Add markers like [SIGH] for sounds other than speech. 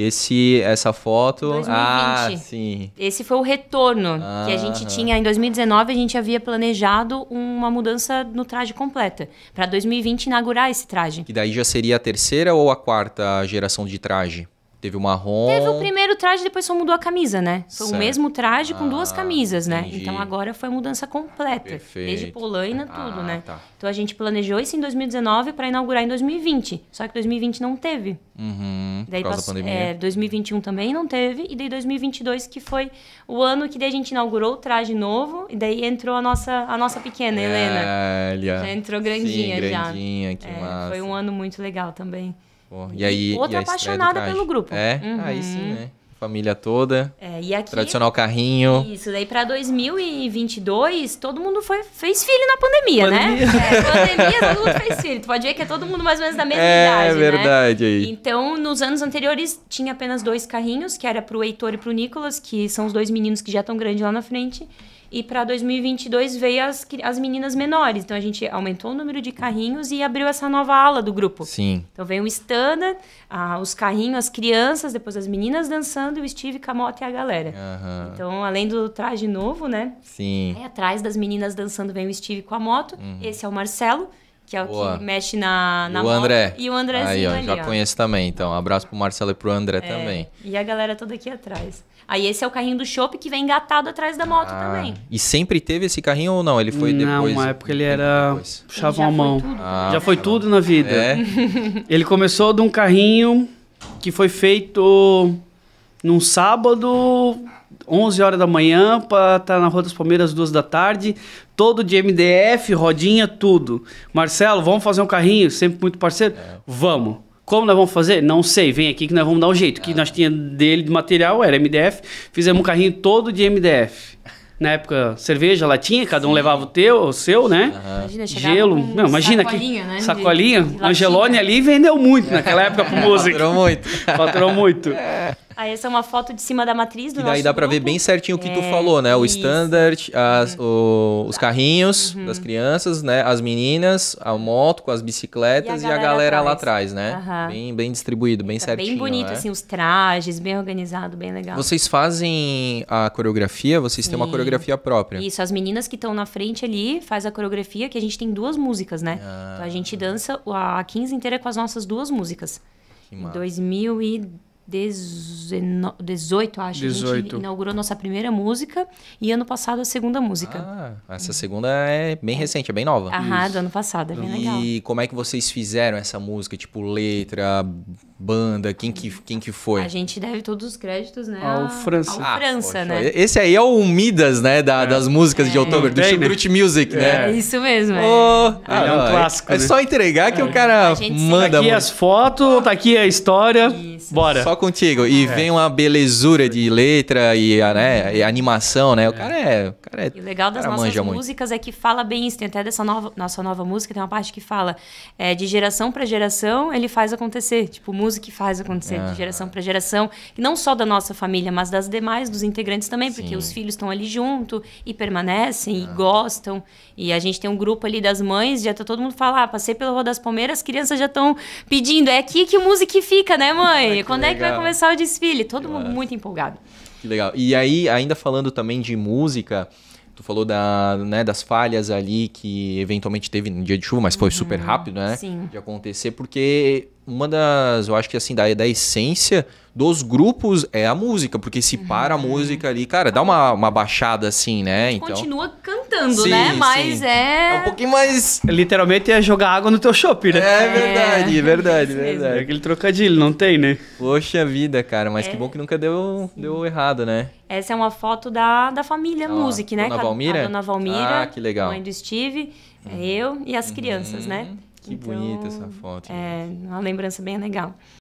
Esse, essa foto. 2020. Ah, sim. Esse foi o retorno ah, que a ah, gente tinha. Em 2019, a gente havia planejado uma mudança no traje completa. Para 2020 inaugurar esse traje. E daí já seria a terceira ou a quarta geração de traje? Teve o marrom. Teve o primeiro traje, depois só mudou a camisa, né? Foi certo. o mesmo traje com ah, duas camisas, né? Então agora foi a mudança completa. Perfeito. Desde polaina, ah, tudo, ah, né? Tá. Então a gente planejou isso em 2019 para inaugurar em 2020. Só que 2020 não teve. Uhum, daí por causa passou, da pandemia. É, 2021 também não teve. E daí 2022, que foi o ano que daí a gente inaugurou o traje novo. E daí entrou a nossa, a nossa pequena, é, Helena. Já entrou grandinha, Sim, grandinha já. Que é, massa. Foi um ano muito legal também e aí, Outra e apaixonada pelo grupo. É, uhum. aí sim, né? Família toda. É, e aqui, tradicional carrinho. Isso, daí pra 2022, todo mundo foi, fez filho na pandemia, né? pandemia. né? É, pandemia, todo mundo fez filho. Tu pode ver que é todo mundo mais ou menos da mesma é, idade. Né? É verdade né? aí. Então, nos anos anteriores, tinha apenas dois carrinhos, que era pro Heitor e pro Nicolas, que são os dois meninos que já estão grandes lá na frente. E para 2022 veio as, as meninas menores. Então a gente aumentou o número de carrinhos e abriu essa nova ala do grupo. Sim. Então veio o Stana, os carrinhos, as crianças, depois as meninas dançando, o Steve, Camota e a galera. Uhum. Então, além do traje novo, né? Sim. Aí atrás das meninas dançando vem o Steve com a moto. Uhum. Esse é o Marcelo que é o Boa. que mexe na, na o moto. André. E o Andrézinho Aí, ó, ali, já ó. conheço também. Então, abraço pro Marcelo e pro André é, também. E a galera toda aqui atrás. Aí esse é o carrinho do Chopp que vem engatado atrás da moto ah, também. E sempre teve esse carrinho ou não? Ele foi não, depois? Não, uma época ele era depois. chavão mão. ah, já foi tá tudo na vida. É? [LAUGHS] ele começou de um carrinho que foi feito num sábado 11 horas da manhã para estar tá na Rua das Palmeiras, 2 da tarde. Todo de MDF, rodinha, tudo. Marcelo, vamos fazer um carrinho? Sempre muito parceiro? É. Vamos. Como nós vamos fazer? Não sei. Vem aqui que nós vamos dar um jeito. O que é. nós tinha dele de material era MDF. Fizemos um carrinho todo de MDF. Na época, cerveja, latinha, cada Sim. um levava o teu, o seu, né? Uhum. Imagina, Gelo. Não, imagina sacolinha, que né? sacolinha. De, de Angelone ali vendeu muito naquela época o [LAUGHS] músico. Faturou muito. Faturou muito. É. [LAUGHS] Aí essa é uma foto de cima da matriz do e daí dá para ver bem certinho o que é, tu falou, né? O isso. standard, as, uhum. o, os tá. carrinhos uhum. das crianças, né? As meninas, a moto com as bicicletas e a galera, e a galera lá atrás, né? Uhum. Bem, bem distribuído, bem certinho. Bem bonito, né? assim, os trajes, bem organizado, bem legal. Vocês fazem a coreografia? Vocês Sim. têm uma coreografia própria? Isso, as meninas que estão na frente ali faz a coreografia, que a gente tem duas músicas, né? Ah. Então a gente ah. dança a 15 inteira com as nossas duas músicas. Que em 2010 18, acho. 18. A inaugurou nossa primeira música e ano passado a segunda música. Ah, essa segunda é bem recente, é bem nova. Aham, do ano passado, é bem e legal. E como é que vocês fizeram essa música? Tipo, letra, banda, quem que, quem que foi? A gente deve todos os créditos, né? Ao França. Ao França, ah, né? Esse aí é o Midas, né? Da, é. Das músicas é. de outubro, do Chico Brute Music, é. né? É isso mesmo. Oh, ah, é um ah, clássico. É, né? só entregar que o é. cara manda. Tá aqui as fotos, tá aqui a história. Isso. Bora. Só contigo. E é. vem uma belezura de letra e, né, e animação, né? O é. cara é. O cara é e o legal das nossas músicas muito. é que fala bem isso. Tem até dessa nova, nossa nova música, tem uma parte que fala é, de geração para geração, ele faz acontecer. Tipo, música que faz acontecer de geração para geração. E não só da nossa família, mas das demais, dos integrantes também, Sim. porque os filhos estão ali junto e permanecem e gostam. E a gente tem um grupo ali das mães, já tá todo mundo fala ah, passei pela Rua das Palmeiras, as crianças já estão pedindo. É aqui que o música fica, né, mãe? Quando legal. é que vai vai começar o desfile. Todo que mundo massa. muito empolgado. Que legal. E aí, ainda falando também de música, tu falou da, né, das falhas ali que eventualmente teve no dia de chuva, mas foi uhum, super rápido, né? Sim. De acontecer, porque uma das, eu acho que assim, da, da essência dos grupos é a música, porque se uhum. para a música ali, cara, dá uma, uma baixada assim, né? Então, continua cantando cantando, sim, né? Mas sim. é. É um pouquinho mais. Literalmente é jogar água no teu shopping, né? É verdade, é verdade, é verdade. É aquele trocadilho, não tem, né? Poxa vida, cara, mas é. que bom que nunca deu, deu errado, né? Essa é uma foto da, da família ah, Music, né? Dona Valmira? A, a Dona Valmira. Ah, que legal. Mãe do Steve, uhum. eu e as crianças, uhum. né? Que então, bonita essa foto. Então, é, uma lembrança bem legal.